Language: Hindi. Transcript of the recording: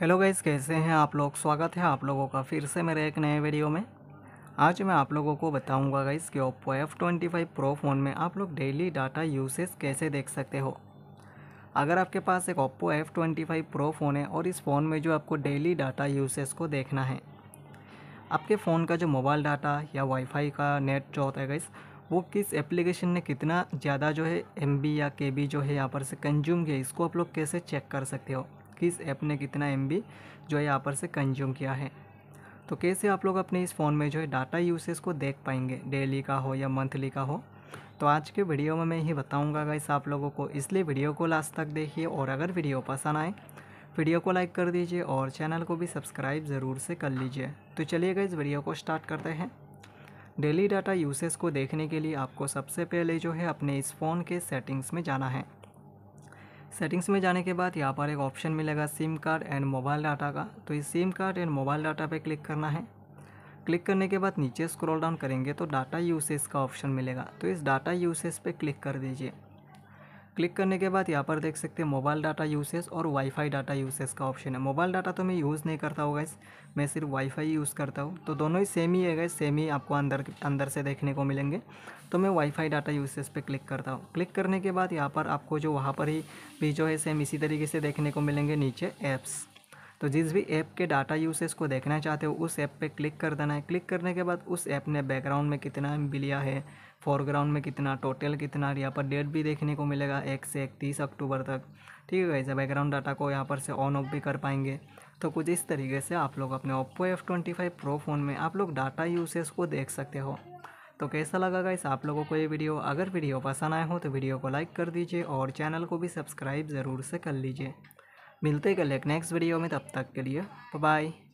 हेलो गाइज़ कैसे हैं आप लोग स्वागत है आप लोगों का फिर से मेरे एक नए वीडियो में आज मैं आप लोगों को बताऊंगा गाइज़ कि Oppo F twenty five Pro phone में आप लोग डेली डाटा यूसेज कैसे देख सकते हो अगर आपके पास एक Oppo F twenty five Pro phone है और इस फ़ोन में जो आपको डेली डाटा यूसेज को देखना है आपके फ़ोन का जो मोबाइल डाटा या वाईफाई का नेट जो होता है गाइस वो किस एप्लीकेशन ने कितना ज़्यादा जो है एम या के जो है यहाँ पर से कंज्यूम किया इसको आप लोग कैसे चेक कर सकते हो किस ऐप ने कितना एम जो है यहाँ पर से कंज्यूम किया है तो कैसे आप लोग अपने इस फ़ोन में जो है डाटा यूसेज को देख पाएंगे डेली का हो या मंथली का हो तो आज के वीडियो में मैं ही बताऊंगा गाइस आप लोगों को इसलिए वीडियो को लास्ट तक देखिए और अगर वीडियो पसंद आए वीडियो को लाइक कर दीजिए और चैनल को भी सब्सक्राइब ज़रूर से कर लीजिए तो चलिए गाइस वीडियो को स्टार्ट करते हैं डेली डाटा यूसेज को देखने के लिए आपको सबसे पहले जो है अपने इस फ़ोन के सेटिंग्स में जाना है सेटिंग्स में जाने के बाद यहाँ पर एक ऑप्शन मिलेगा SIM card and mobile data का तो इस SIM card and mobile data पे क्लिक करना है क्लिक करने के बाद नीचे स्क्रॉल डाउन करेंगे तो डाटा यूसेज का ऑप्शन मिलेगा तो इस डाटा यूसेज पे क्लिक कर दीजिए क्लिक करने के बाद यहाँ पर देख सकते हैं मोबाइल डाटा यूसेज और वाईफाई डाटा यूसेज का ऑप्शन है मोबाइल डाटा तो मैं यूज़ नहीं करता हूँ गैस मैं सिर्फ वाईफाई यूज़ करता हूँ तो दोनों ही सेम ही है गैस सेम ही आपको अंदर अंदर से देखने को मिलेंगे तो मैं वाईफाई डाटा यूसेज पे क्लिक करता हूँ क्लिक करने के बाद यहाँ पर आपको जो वहाँ पर ही भी जो है सेम इसी तरीके से देखने को मिलेंगे नीचे ऐप्स तो जिस भी ऐप के डाटा यूसेज को देखना चाहते हो उस ऐप पे क्लिक कर देना है क्लिक करने के बाद उस ऐप ने बैकग्राउंड में कितना एम लिया है फोरग्राउंड में कितना टोटल कितना यहाँ पर डेट भी देखने को मिलेगा एक से एक तीस अक्टूबर तक ठीक है ऐसे बैकग्राउंड डाटा को यहाँ पर से ऑन ऑफ भी कर पाएंगे तो कुछ इस तरीके से आप लोग अपने Oppo F twenty five Pro phone में आप लोग डाटा यूसेज को देख सकते हो तो कैसा लगा गाइस आप लोगों को ये वीडियो अगर वीडियो पसंद आए हो तो वीडियो को लाइक कर दीजिए और चैनल को भी सब्सक्राइब ज़रूर से कर लीजिए मिलते कल एक नेक्स्ट वीडियो में तब तक के लिए बाय